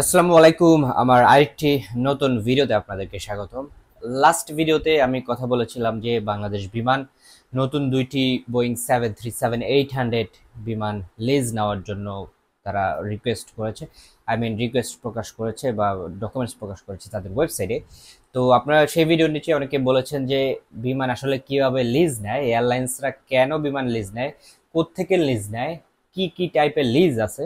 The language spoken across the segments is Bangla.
আসসালামু আলাইকুম আমার আরেকটি নতুন ভিডিওতে আপনাদেরকে স্বাগতম লাস্ট ভিডিওতে আমি কথা বলেছিলাম যে বাংলাদেশ বিমান নতুন দুইটি Boeing seven three seven eight hundred বিমান লিজ নেওয়ার জন্য তারা রিকোয়েস্ট করেছে আই মিন রিকোয়েস্ট প্রকাশ করেছে বা ডকুমেন্টস প্রকাশ করেছে তাদের ওয়েবসাইটে তো আপনারা সেই ভিডিওর নিচে অনেকে বলেছেন যে বিমান আসলে কীভাবে লিজ নেয় এয়ারলাইন্সরা কেন বিমান লিজ নেয় কোত্থেকে লিজ নেয় কি কি টাইপের লিজ আছে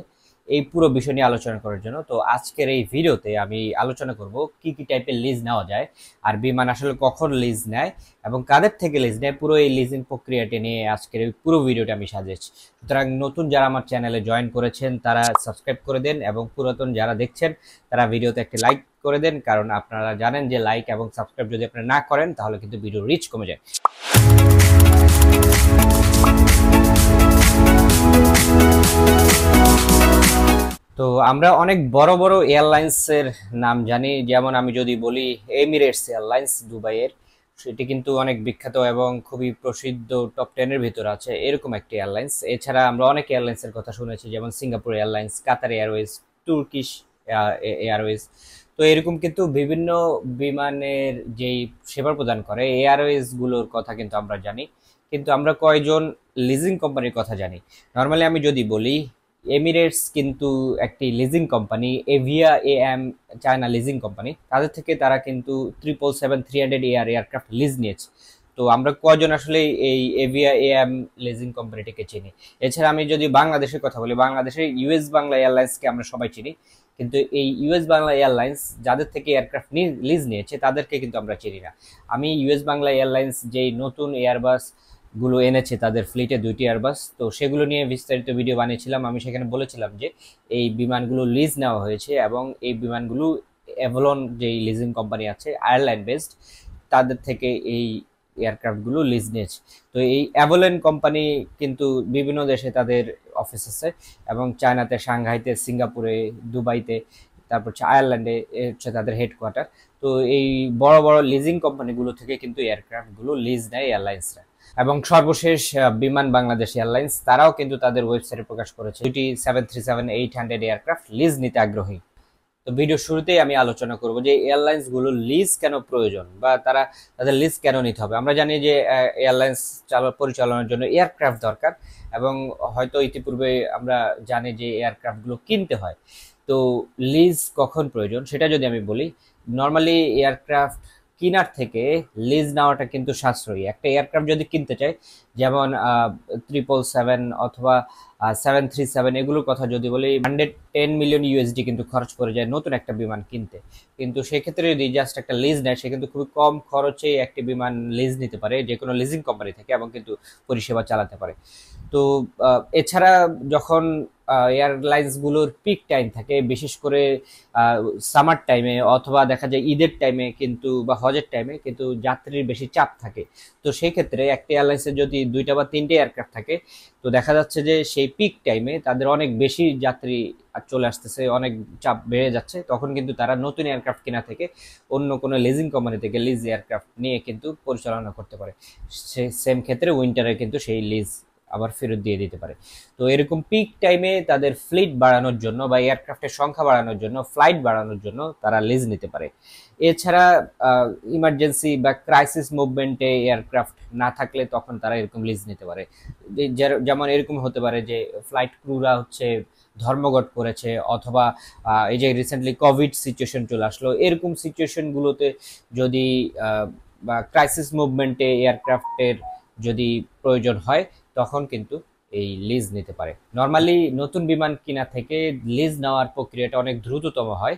এই পুরো বিষয় নিয়ে আলোচনা করার জন্য তো আজকের এই ভিডিওতে আমি আলোচনা করব কি কি টাইপের লিজ নেওয়া যায় আর বিমান আসলে কখন লিজ নেয় এবং কাদের থেকে লিজ নেয় পুরো এই লিজিং প্রক্রিয়াটি নিয়ে আজকের এই পুরো ভিডিওটা আমি সাজেছি সুতরাং নতুন যারা আমার চ্যানেলে জয়েন করেছেন তারা সাবস্ক্রাইব করে দেন এবং পুরাতন যারা দেখছেন তারা ভিডিওতে একটি লাইক করে দেন কারণ আপনারা জানেন যে লাইক এবং সাবস্ক্রাইব যদি আপনারা না করেন তাহলে কিন্তু ভিডিও রিচ কমে যায় তো আমরা অনেক বড় বড় এয়ারলাইন্সের নাম জানি যেমন আমি যদি বলি এমিরেটস এয়ারলাইন্স দুবাইয়ের সেটি কিন্তু অনেক বিখ্যাত এবং খুবই প্রসিদ্ধ টপ টেনের ভিতর আছে এরকম একটি এয়ারলাইন্স এছাড়া আমরা অনেক এয়ারলাইন্সের কথা শুনেছি যেমন Singapore airlines Qatar airways Turkish airways তো এরকম কিন্তু বিভিন্ন বিমানের যেই সেবা প্রদান করে এয়ারওয়েজগুলোর কথা কিন্তু আমরা জানি কিন্তু আমরা কয়জন লিজিং কোম্পানির কথা জানি নর্মালি আমি যদি বলি এমিরেটস কিন্তু একটি leasing company Avia A M China leasing company তাদের থেকে তারা কিন্তু triple seven three hundred air aircraft lease নিয়েছে তো আমরা কজন আসলে এই এভিয়া এ এম লিজিং কোম্পানিটিকে চিনি এছাড়া আমি যদি বাংলাদেশের কথা বলি বাংলাদেশের ইউএস বাংলা এয়ারলাইন্সকে আমরা সবাই চিনি কিন্তু এই ইউএস বাংলা এয়ারলাইন্স যাদের থেকে এয়ারক্রাফট লিজ নিয়েছে তাদেরকে কিন্তু আমরা চিনি না আমি ইউএস বাংলা এয়ারলাইন্স যেই নতুন এয়ারবাস গুলো এনেছে তাদের ফ্লিটে দুইটি এয়ারবাস তো সেগুলো নিয়ে বিস্তারিত ভিডিও বানিয়েছিলাম আমি সেখানে বলেছিলাম যে এই বিমানগুলো লিজ নেওয়া হয়েছে এবং এই বিমানগুলো অ্যাভলন যেই লিজিং কোম্পানি আছে আয়ারল্যান্ড বেসড তাদের থেকে এই এয়ারক্রাফটগুলো লিজ নিয়েছে তো এই অ্যাভলেন কোম্পানি কিন্তু বিভিন্ন দেশে তাদের অফিস আছে এবং চায়নাতে সাংহাইতে সিঙ্গাপুরে দুবাইতে তারপর হচ্ছে আয়ারল্যান্ডে হচ্ছে তাদের হেডকোয়ার্টার তো এই বড় বড় লিজিং কোম্পানিগুলো থেকে কিন্তু এয়ারক্রাফটগুলো লিজ নেয় এয়ারলাইন্সরা এবং সর্বশেষ বিমান বাংলাদেশ এয়ারলাইন্স তারাও কিন্তু তাদের ওয়েবসাইটে প্রকাশ করেছে দুটি seven three seven eight hundred aircraft lease নিতে আগ্রহী তো ভিডিও শুরুতেই আমি আলোচনা করব যে এয়ারলাইন্সগুলো লিজ কেন প্রয়োজন বা তারা তাদের লিজ কেন নিতে হবে আমরা জানি যে এয়ারলাইন্স পরিচালনার জন্য এয়ারক্রাফট দরকার এবং হয়তো ইতিপূর্বে আমরা জানি যে এয়ারক্রাফটগুলো কিনতে হয় তো লিজ কখন প্রয়োজন সেটা যদি আমি বলি নর্মালি এয়ারক্রাফট কিনার থেকে লিজ নেওয়াটা কিন্তু সাশ্রয়ী একটা এয়ারক্রাফট যদি কিনতে চাই যেমন ট্রিপল সেভেন অথবা সেভেন থ্রি সেভেন এগুলোর কথা যদি বলি হান্ড্রেড টেন মিলিয়ন ইউএসডি কিন্তু খরচ করে যায় নতুন একটা বিমান কিনতে কিন্তু সেক্ষেত্রে যদি জাস্ট একটা লিজ নেয় সে কিন্তু খুবই কম খরচে একটি বিমান লিজ নিতে পারে যে কোনো লিজিং কোম্পানি থেকে এবং কিন্তু পরিষেবা চালাতে পারে তো এছাড়া যখন এয়ারলাইন্সগুলোর পিক টাইম থাকে বিশেষ করে সামার টাইমে অথবা দেখা যায় ঈদের টাইমে কিন্তু বা হজের টাইমে কিন্তু যাত্রীর বেশি চাপ থাকে তো সেই ক্ষেত্রে একটা এয়ারলাইন্সের যদি দুইটা বা তিনটে এয়ারক্রাফট থাকে তো দেখা যাচ্ছে যে সেই পিক টাইমে তাদের অনেক বেশি যাত্রী চলে আসতেছে অনেক চাপ বেড়ে যাচ্ছে তখন কিন্তু তারা নতুন এয়ারক্রাফট কেনা থেকে অন্য কোনো লিজিং কোম্পানি থেকে লিজ এয়ারক্রাফট নিয়ে কিন্তু পরিচালনা করতে পারে সে সেম ক্ষেত্রে উইন্টারে কিন্তু সেই লিজ আবার ফেরত দিয়ে দিতে পারে তো এরকম পিক টাইমে তাদের ফ্লিট বাড়ানোর জন্য বা এয়ারক্রাফটের সংখ্যা বাড়ানোর জন্য ফ্লাইট বাড়ানোর জন্য তারা লিজ নিতে পারে এছাড়া ইমার্জেন্সি বা ক্রাইসিস মুভমেন্টে এয়ারক্রাফট না থাকলে তখন তারা এরকম লিজ নিতে পারে যেমন এরকম হতে পারে যে ফ্লাইট ক্রুরা হচ্ছে ধর্মঘট করেছে অথবা এই যে রিসেন্টলি কোভিড সিচুয়েশন চলে আসলো এরকম সিচুয়েশনগুলোতে যদি বা ক্রাইসিস মুভমেন্টে এয়ারক্রাফটের যদি প্রয়োজন হয় তখন কিন্তু এই লিজ নিতে পারে নর্মালি নতুন বিমান কিনা থেকে লিজ নেওয়ার প্রক্রিয়াটা অনেক দ্রুততম হয়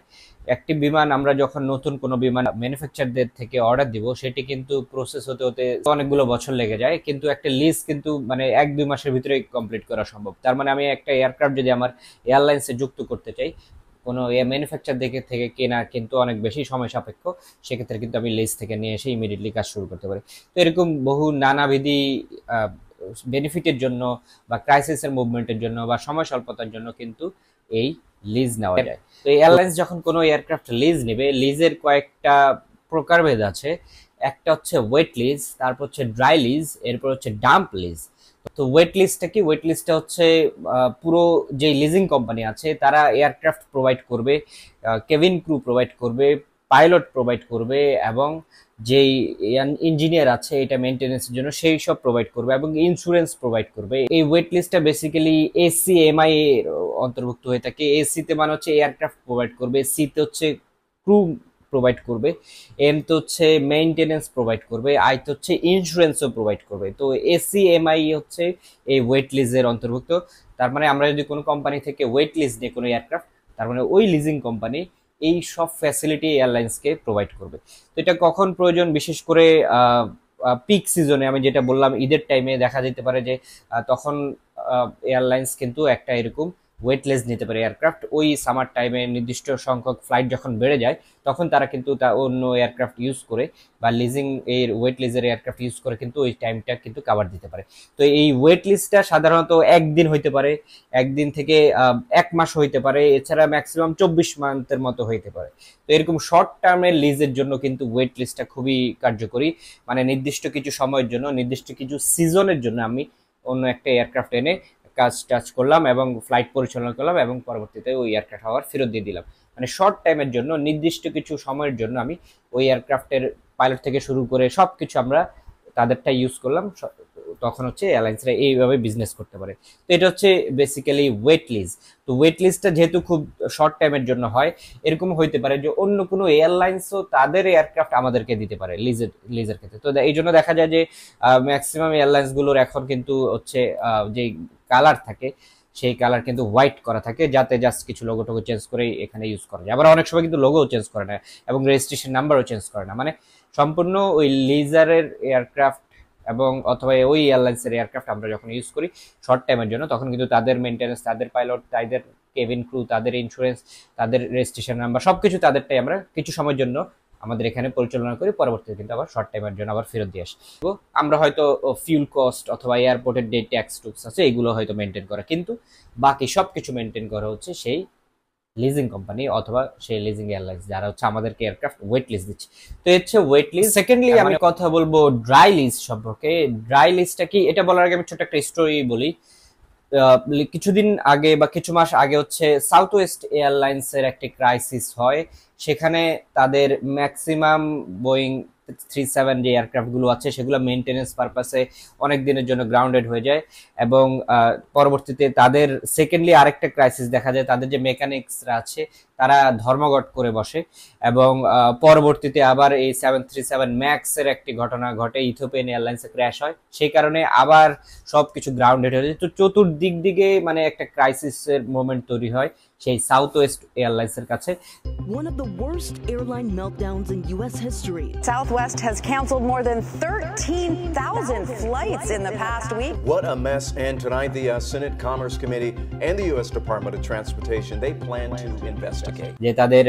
একটি বিমান আমরা যখন নতুন কোনো বিমান ম্যানুফ্যাকচারদের থেকে অর্ডার দিব সেটি কিন্তু প্রসেস হতে হতে অনেকগুলো বছর লেগে যায় কিন্তু একটা লিজ কিন্তু মানে এক দুই মাসের ভিতরে কমপ্লিট করা সম্ভব তার মানে আমি একটা এয়ারক্রাফট যদি আমার এয়ারলাইন্সে যুক্ত করতে চাই কোনো ম্যানুফ্যাকচার দিকে থেকে কেনা কিন্তু অনেক বেশি সময় সাপেক্ষ সেক্ষেত্রে কিন্তু আমি লিজ থেকে নিয়ে এসে ইমিডিয়েটলি কাজ শুরু করতে পারি তো এরকম বহু নানাবিধি বেনিফিটের জন্য বা ক্রাইসিসের মুভমেন্টের জন্য বা সময় স্বল্পতার জন্য কিন্তু এই লিজ নেওয়া যায় তো এয়ারলাইন্স যখন কোনো এয়ারক্রাফট লিজ নেবে লিজের কয়েকটা প্রকারভেদ আছে একটা হচ্ছে ওয়েট লিজ তারপর হচ্ছে ড্রাই লিজ এরপর হচ্ছে ডাম্প লিজ তো ওয়েট লিস্টটা কি ওয়েট লিস্টটা হচ্ছে পুরো যে লিজিং কোম্পানি আছে তারা এয়ারক্রাফট প্রোভাইড করবে কেভিন ক্রু প্রোভাইড করবে পাইলট প্রোভাইড করবে এবং যেই ইঞ্জিনিয়ার আছে এটা মেনটেন্যান্সের জন্য সেই সব প্রোভাইড করবে এবং ইন্স্যুরেন্স প্রোভাইড করবে এই ওয়েট লিস্টটা বেসিক্যালি এসি এমআই এর অন্তর্ভুক্ত হয়ে থাকে এসিতে মানে হচ্ছে এয়ারক্রাফট প্রোভাইড করবে সিতে হচ্ছে ক্রু প্রোভাইড করবে এম তো হচ্ছে মেইনটেনেন্স প্রোভাইড করবে আই তো হচ্ছে ইন্স্যুরেন্সও প্রোভাইড করবে তো এসি এমআই হচ্ছে এই ওয়েট লিজের অন্তর্ভুক্ত তার মানে আমরা যদি কোনো কোম্পানি থেকে ওয়েট লিস্ট নিয়ে কোনো এয়ারক্রাফট তার মানে ওই লিজিং কোম্পানি এই সব ফ্যাসিলিটি এয়ারলাইন্সকে প্রোভাইড করবে তো এটা কখন প্রয়োজন বিশেষ করে পিক সিজনে আমি যেটা বললাম ঈদের টাইমে দেখা যেতে পারে যে তখন এয়ারলাইন্স কিন্তু একটা এরকম ওয়েটলেস নিতে পারে এয়ারক্রাফট ওই সামার টাইমে নির্দিষ্ট সংখ্যক ফ্লাইট যখন বেড়ে যায় তখন তারা কিন্তু তা অন্য এয়ারক্রাফট ইউজ করে বা লিজিং এর ওয়েট লিজের এয়ারক্রাফট ইউজ করে কিন্তু ওই টাইমটা কিন্তু কাভার দিতে পারে তো এই ওয়েট লিস্টটা সাধারণত একদিন হইতে পারে একদিন থেকে এক মাস হইতে পারে এছাড়া ম্যাক্সিমাম চব্বিশ মান্থের মতো হইতে পারে তো এরকম শর্ট টার্মের লিজের জন্য কিন্তু ওয়েট লিস্টটা খুবই কার্যকরী মানে নির্দিষ্ট কিছু সময়ের জন্য নির্দিষ্ট কিছু সিজনের জন্য আমি অন্য একটা এয়ারক্রাফট এনে কাজ টাচ করলাম এবং ফ্লাইট পরিচালনা করলাম এবং পরবর্তীতে ওই এয়ারক্রাফট আবার ফেরত দিয়ে দিলাম মানে শর্ট টাইমের জন্য নির্দিষ্ট কিছু সময়ের জন্য আমি ওই এয়ারক্রাফটের পাইলট থেকে শুরু করে সব কিছু আমরা তাদেরটা ইউজ করলাম তখন হচ্ছে এয়ারলাইন্সরা এইভাবে বিজনেস করতে পারে তো এটা হচ্ছে বেসিক্যালি ওয়েট লিজ তো ওয়েট লিস্টটা যেহেতু খুব শর্ট টাইমের জন্য হয় এরকম হইতে পারে যে অন্য কোনো এয়ারলাইন্সও তাদের এয়ারক্রাফট আমাদেরকে দিতে পারে লিজের লিজের ক্ষেত্রে তো এই জন্য দেখা যায় যে ম্যাক্সিমাম এয়ারলাইন্সগুলোর এখন কিন্তু হচ্ছে যে কালার থাকে সেই কালার কিন্তু হোয়াইট করা থাকে যাতে জাস্ট কিছু লোগো টোগো চেঞ্জ করে এখানে ইউজ করা যায় আবার অনেক সময় কিন্তু লোগোও চেঞ্জ করে না এবং রেজিস্ট্রেশন নাম্বারও চেঞ্জ করে না মানে সম্পূর্ণ ওই লেজারের এয়ারক্রাফট এবং অথবা ওই এয়ারলাইন্সের এয়ারক্রাফট আমরা যখন ইউজ করি শর্ট টাইমের জন্য তখন কিন্তু তাদের মেনটেন্স তাদের পাইলট তাদের কেবিন ক্রু তাদের ইন্স্যুরেন্স তাদের রেজিস্ট্রেশন নাম্বার সব কিছু তাদেরটাই আমরা কিছু সময়ের জন্য আমাদের এখানে পরিচালনা করে পরবর্তীতে কিন্তু আবার শর্ট টাইমের জন্য আবার ফেরত দিয়ে আসে আমরা হয়তো ফিউল কস্ট অথবা এয়ারপোর্টের ডে ট্যাক্স টুক্স আছে এগুলো হয়তো মেনটেন করা কিন্তু বাকি সব কিছু মেনটেন করা হচ্ছে সেই লিজিং কোম্পানি অথবা সেই লিজিং এয়ারলাইন্স যারা হচ্ছে আমাদেরকে এয়ারক্রাফট ওয়েট লিস্ট দিচ্ছে তো হচ্ছে ওয়েট লিস্ট সেকেন্ডলি আমি মানে কথা বলবো ড্রাই লিস্ট সম্পর্কে ড্রাই লিস্টটা কি এটা বলার আগে আমি ছোট একটা স্টোরি বলি কিছুদিন আগে বা কিছু মাস আগে হচ্ছে সাউথ ওয়েস্ট এয়ারলাইন্সের একটি ক্রাইসিস হয় সেখানে তাদের ম্যাক্সিমাম বোয়িং থ্রি সেভেন যে এয়ারক্রাফটগুলো আছে সেগুলো মেনটেনেন্স পারপাসে অনেক দিনের জন্য গ্রাউন্ডেড হয়ে যায় এবং পরবর্তীতে তাদের সেকেন্ডলি আরেকটা ক্রাইসিস দেখা যায় তাদের যে মেকানিক্সরা আছে তারা ধর্মঘট করে বসে এবং পরবর্তীতে আবার এই সেভেন থ্রি সেভেন ম্যাক্সের একটি ঘটনা ঘটে ইথোপিয়ান এয়ারলাইন্সে ক্র্যাশ হয় সেই কারণে আবার সব কিছু গ্রাউন্ডেড হয়ে যায় তো চতুর্দিক দিকে মানে একটা ক্রাইসিসের মোমেন্ট তৈরি হয় সেই সাউথ ওয়েস্ট এয়ারলাইন্সের কাছে One of the worst airline meltdowns in US history. Southwest has canceled more than 13,000 flights in the past week. What a mess and tonight the uh, Senate Commerce Committee and the US Department of Transportation they plan to investigate. যে তাদের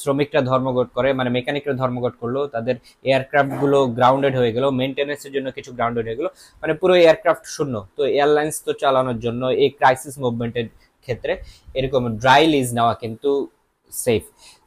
শ্রমিকরা ধর্মঘট করে মানে মেকানিকরা ধর্মঘট করলো তাদের এয়ারক্রাফট গুলো গ্রাউন্ডেড হয়ে গেল মেইনটেনেন্সের জন্য কিছু গ্রাউন্ডেড হয়ে গেল মানে পুরো এয়ারক্রাফট শূন্য তো এয়ারলাইন্স তো চালানোর জন্য এই ক্রাইসিস মুভমেন্টের ক্ষেত্রে এরকম ড্রাই লিজ নেওয়া কিন্তু সেফ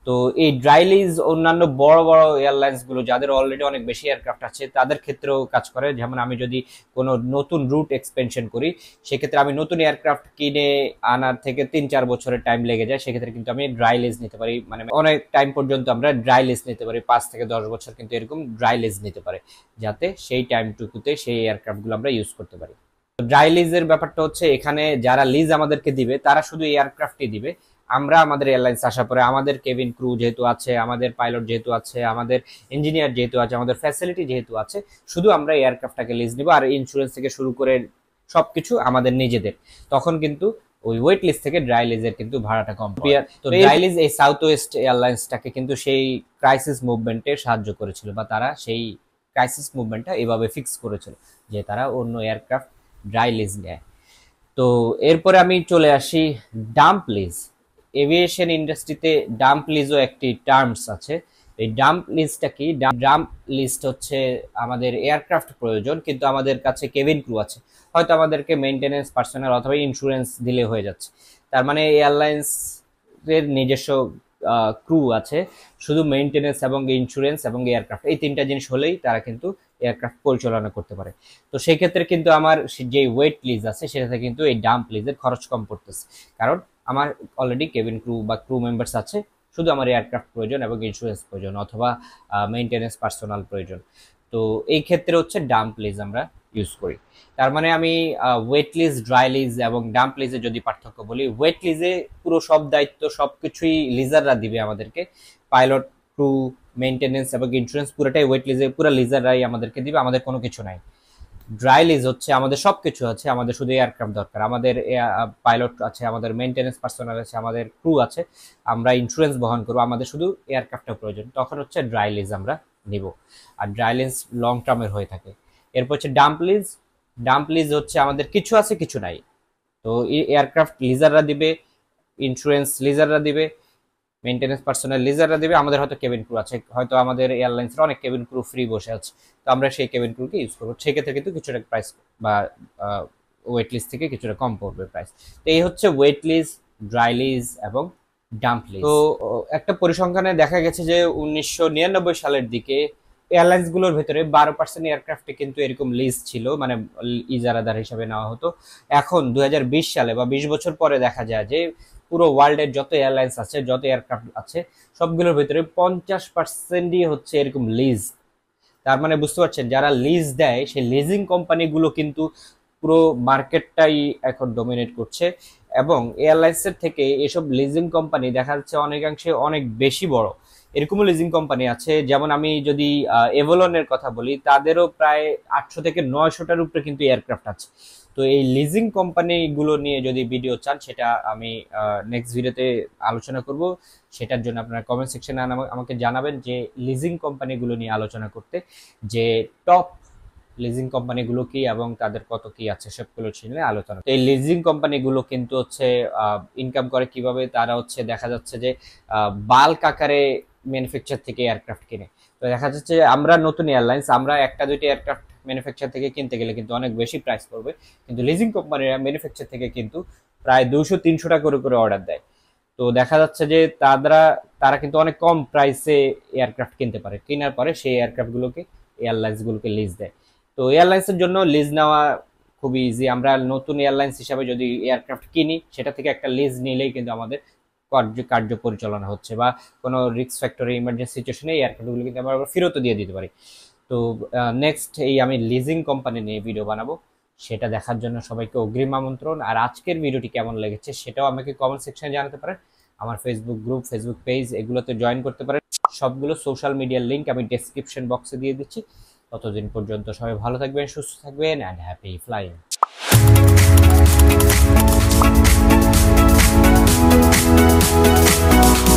তো এই ড্রাই লিজ অন্যান্য বড় বড় এয়ারলাইন্স গুলো যাদের অলরেডি অনেক বেশি এয়ারক্রাফট আছে তাদের ক্ষেত্রেও কাজ করে যেমন আমি যদি কোনো নতুন রুট এক্সপেনশন করি সেক্ষেত্রে আমি নতুন এয়ারক্রাফট কিনে আনার থেকে তিন চার বছরের টাইম লেগে যায় সেক্ষেত্রে কিন্তু আমি ড্রাই লিজ নিতে পারি মানে অনেক টাইম পর্যন্ত আমরা ড্রাই লিজ নিতে পারি পাঁচ থেকে দশ বছর কিন্তু এরকম ড্রাই লিজ নিতে পারে যাতে সেই টাইমটুকুতে সেই এয়ারক্রাফটগুলো আমরা ইউজ করতে পারি ড্রাই লিজের ব্যাপারটা হচ্ছে এখানে যারা লিজ আমাদেরকে দিবে তারা শুধু এয়ারক্রাফটই দিবে আমরা আমাদের এয়ারলাইন্স আসার পরে আমাদের কেবিন ক্রু যেহেতু আছে আমাদের পাইলট যেহেতু আছে আমাদের ইঞ্জিনিয়ার যেহেতু আছে আমাদের ফ্যাসিলিটি যেহেতু আছে শুধু আমরা এয়ারক্রাফটটাকে লিজ নিব আর ইন্স্যুরেন্স থেকে শুরু করে সব কিছু আমাদের নিজেদের তখন কিন্তু ওই ওয়েট লিস্ট থেকে ড্রাই লিজের কিন্তু ভাড়াটা কম তো ড্রাই লিজ এই সাউথ ওয়েস্ট এয়ারলাইন্সটাকে কিন্তু সেই ক্রাইসিস মুভমেন্টে সাহায্য করেছিল বা তারা সেই ক্রাইসিস মুভমেন্টটা এভাবে ফিক্স করেছিল যে তারা অন্য এয়ারক্রাফট ড্রাই লিজ নেয় তো এরপরে আমি চলে আসি ডাম্প লিজ এভিয়েশন ইন্ডাস্ট্রিতে ডাম্প লিজও একটি টার্মস আছে এই ডাম্প লিস্টটা কি ডাম্প লিস্ট হচ্ছে আমাদের এয়ারক্রাফট প্রয়োজন কিন্তু আমাদের কাছে কেবিন ক্রু আছে হয়তো আমাদেরকে মেনটেনেন্স পার্সোনাল অথবা ইন্স্যুরেন্স দিলে হয়ে যাচ্ছে তার মানে এয়ারলাইন্সের নিজস্ব ক্রু আছে শুধু মেনটেনেন্স এবং ইন্স্যুরেন্স এবং এয়ারক্রাফট এই তিনটা জিনিস হলেই তারা কিন্তু এয়ারক্রাফট পরিচালনা করতে পারে তো সেই ক্ষেত্রে কিন্তু আমার যে ওয়েট লিজ আছে সেটাতে কিন্তু এই ডাম্প লিজের খরচ কম পড়তেছে কারণ আমার অলরেডি কেবিন ক্রু বা ক্রু মেম্বার্স আছে শুধু আমার এয়ারক্রাফট প্রয়োজন এবং ইন্স্যুরেন্স প্রয়োজন অথবা মেইনটেনেন্স পার্সোনাল প্রয়োজন তো এই ক্ষেত্রে হচ্ছে ডাম্প লিজ আমরা ইউজ করি তার মানে আমি ওয়েট লিজ ড্রাই লিজ এবং ডাম্প লিজে যদি পার্থক্য বলি ওয়েট লিজে পুরো সব দায়িত্ব সব কিছুই লিজাররা দিবে আমাদেরকে পাইলট ক্রু মেনটেনেন্স এবং ইন্স্যুরেন্স পুরোটাই ওয়েট লিজে পুরো লিজাররাই আমাদেরকে দিবে আমাদের কোনো কিছু নাই ড্রাই লিজ হচ্ছে আমাদের সব কিছু আছে আমাদের শুধু এয়ারক্রাফট দরকার আমাদের পাইলট আছে আমাদের মেনটেন্স পার্সোনাল আছে আমাদের ক্রু আছে আমরা ইন্স্যুরেন্স বহন করবো আমাদের শুধু এয়ারক্রাফটটা প্রয়োজন তখন হচ্ছে ড্রাই লিজ আমরা নিব আর ড্রাই লিজ লং টার্মের হয়ে থাকে এরপর হচ্ছে ডাম্প লিজ ডাম্প লিজ হচ্ছে আমাদের কিছু আছে কিছু নাই তো এয়ারক্রাফট লিজাররা দিবে ইন্স্যুরেন্স লিজাররা দিবে মেনটেন্স পার্সোনাল লিজাররা দেবে আমাদের হয়তো কেবিন ক্রু আছে হয়তো আমাদের এয়ারলাইন্সের অনেক কেবিন ক্রু ফ্রি বসে আছে তো আমরা সেই কেবিন ক্রুকে ইউজ করবো সেক্ষেত্রে কিন্তু কিছুটা প্রাইস বা ওয়েট লিস্ট থেকে কিছুটা কম পড়বে প্রাইস তো এই হচ্ছে ওয়েট লিস্ট ড্রাই লিস্ট এবং ডাম্প লিস্ট তো একটা পরিসংখ্যানে দেখা গেছে যে উনিশশো সালের দিকে এয়ারলাইন্সগুলোর ভেতরে বারো পার্সেন্ট এয়ারক্রাফ্টে কিন্তু এরকম লিজ ছিল মানে ইজারাদার হিসাবে নেওয়া হতো এখন দু সালে বা বিশ বছর পরে দেখা যায় যে পুরো ওয়ার্ল্ডের যত এয়ারলাইন্স আছে যত এয়ারক্রাফট আছে সবগুলোর ভিতরে পঞ্চাশ পার্সেন্টই হচ্ছে এরকম লিজ তার মানে বুঝতে পারছেন যারা লিজ দেয় সেই লিজিং কোম্পানিগুলো কিন্তু পুরো মার্কেটটাই এখন ডোমিনেট করছে এবং এয়ারলাইন্সের থেকে এসব লিজিং কোম্পানি দেখা যাচ্ছে অনেকাংশে অনেক বেশি বড় এরকমও লিজিং কোম্পানি আছে যেমন আমি যদি এভোলনের কথা বলি তাদেরও প্রায় আটশো থেকে নয়শোটার উপরে কিন্তু এয়ারক্রাফট আছে তো এই লিজিং কোম্পানিগুলো নিয়ে যদি ভিডিও চান সেটা আমি নেক্সট ভিডিওতে আলোচনা করব সেটার জন্য আপনারা কমেন্ট সেকশনে আমাকে জানাবেন যে লিজিং কোম্পানিগুলো নিয়ে আলোচনা করতে যে টপ লিজিং কোম্পানিগুলো কি এবং তাদের কত কি আছে সবগুলো ছিল আলোচনা এই লিজিং কোম্পানিগুলো কিন্তু হচ্ছে ইনকাম করে কিভাবে তারা হচ্ছে দেখা যাচ্ছে যে বাল্ক আকারে ম্যানুফ্যাকচার থেকে এয়ারক্রাফট কিনে তো দেখা যাচ্ছে আমরা নতুন এয়ারলাইন্স আমরা একটা দুইটা এয়ারক্রাফট ম্যানুফ্যাকচার থেকে কিনতে গেলে কিন্তু অনেক বেশি প্রাইস পড়বে কিন্তু লিজিং কোম্পানিরা ম্যানুফ্যাকচার থেকে কিন্তু প্রায় দুশো তিনশো টাকা করে করে অর্ডার দেয় তো দেখা যাচ্ছে যে তারা তারা কিন্তু অনেক কম প্রাইসে এয়ারক্রাফট কিনতে পারে কেনার পরে সেই এয়ারক্রাফটগুলোকে এয়ারলাইন্সগুলোকে লিজ দেয় তো এয়ারলাইন্সের জন্য লিজ নেওয়া খুবই ইজি আমরা নতুন এয়ারলাইন্স হিসাবে যদি এয়ারক্রাফট কিনি সেটা থেকে একটা লিজ নিলেই কিন্তু আমাদের কার্য কার্য পরিচালনা হচ্ছে বা কোনো রিক্স ফ্যাক্টরি ইমার্জেন্সি সিচুয়েশনে এয়ারক্রাফটগুলো কিন্তু আমরা ফেরত দিয়ে দিতে পারি তো নেক্সট এই আমি লিজিং কোম্পানি নিয়ে ভিডিও বানাবো সেটা দেখার জন্য সবাইকে অগ্রিম আমন্ত্রণ আর আজকের ভিডিওটি কেমন লেগেছে সেটাও আমাকে কমেন্ট সেকশনে জানাতে পারেন আমার ফেসবুক গ্রুপ ফেসবুক পেজ এগুলোতে জয়েন করতে পারেন সবগুলো সোশ্যাল মিডিয়ার লিঙ্ক আমি ডেসক্রিপশন বক্সে দিয়ে দিচ্ছি ততদিন পর্যন্ত সবাই ভালো থাকবেন সুস্থ থাকবেন অ্যান্ড হ্যাপি ফ্লাইং